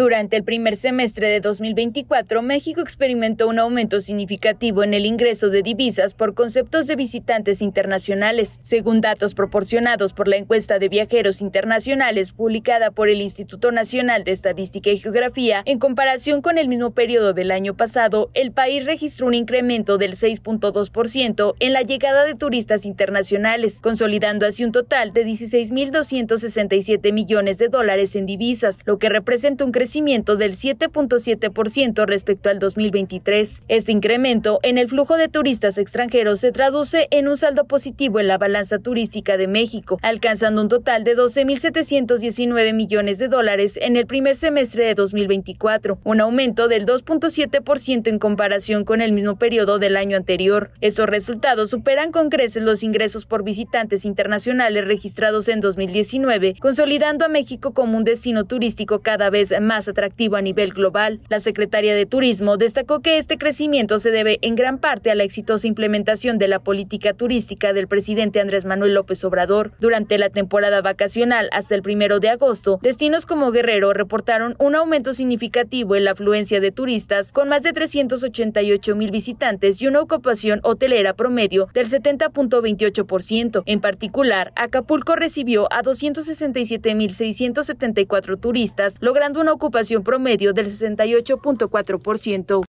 Durante el primer semestre de 2024, México experimentó un aumento significativo en el ingreso de divisas por conceptos de visitantes internacionales, según datos proporcionados por la encuesta de viajeros internacionales publicada por el Instituto Nacional de Estadística y Geografía. En comparación con el mismo periodo del año pasado, el país registró un incremento del 6.2% en la llegada de turistas internacionales, consolidando así un total de 16.267 millones de dólares en divisas, lo que representa un crecimiento del 7.7% respecto al 2023. Este incremento en el flujo de turistas extranjeros se traduce en un saldo positivo en la balanza turística de México, alcanzando un total de 12.719 millones de dólares en el primer semestre de 2024, un aumento del 2.7% en comparación con el mismo periodo del año anterior. Estos resultados superan con creces los ingresos por visitantes internacionales registrados en 2019, consolidando a México como un destino turístico cada vez más atractivo a nivel global. La secretaria de Turismo destacó que este crecimiento se debe en gran parte a la exitosa implementación de la política turística del presidente Andrés Manuel López Obrador. Durante la temporada vacacional hasta el primero de agosto, destinos como Guerrero reportaron un aumento significativo en la afluencia de turistas, con más de 388 mil visitantes y una ocupación hotelera promedio del 70.28%. En particular, Acapulco recibió a 267.674 turistas, logrando una ocupación promedio del 68.4%.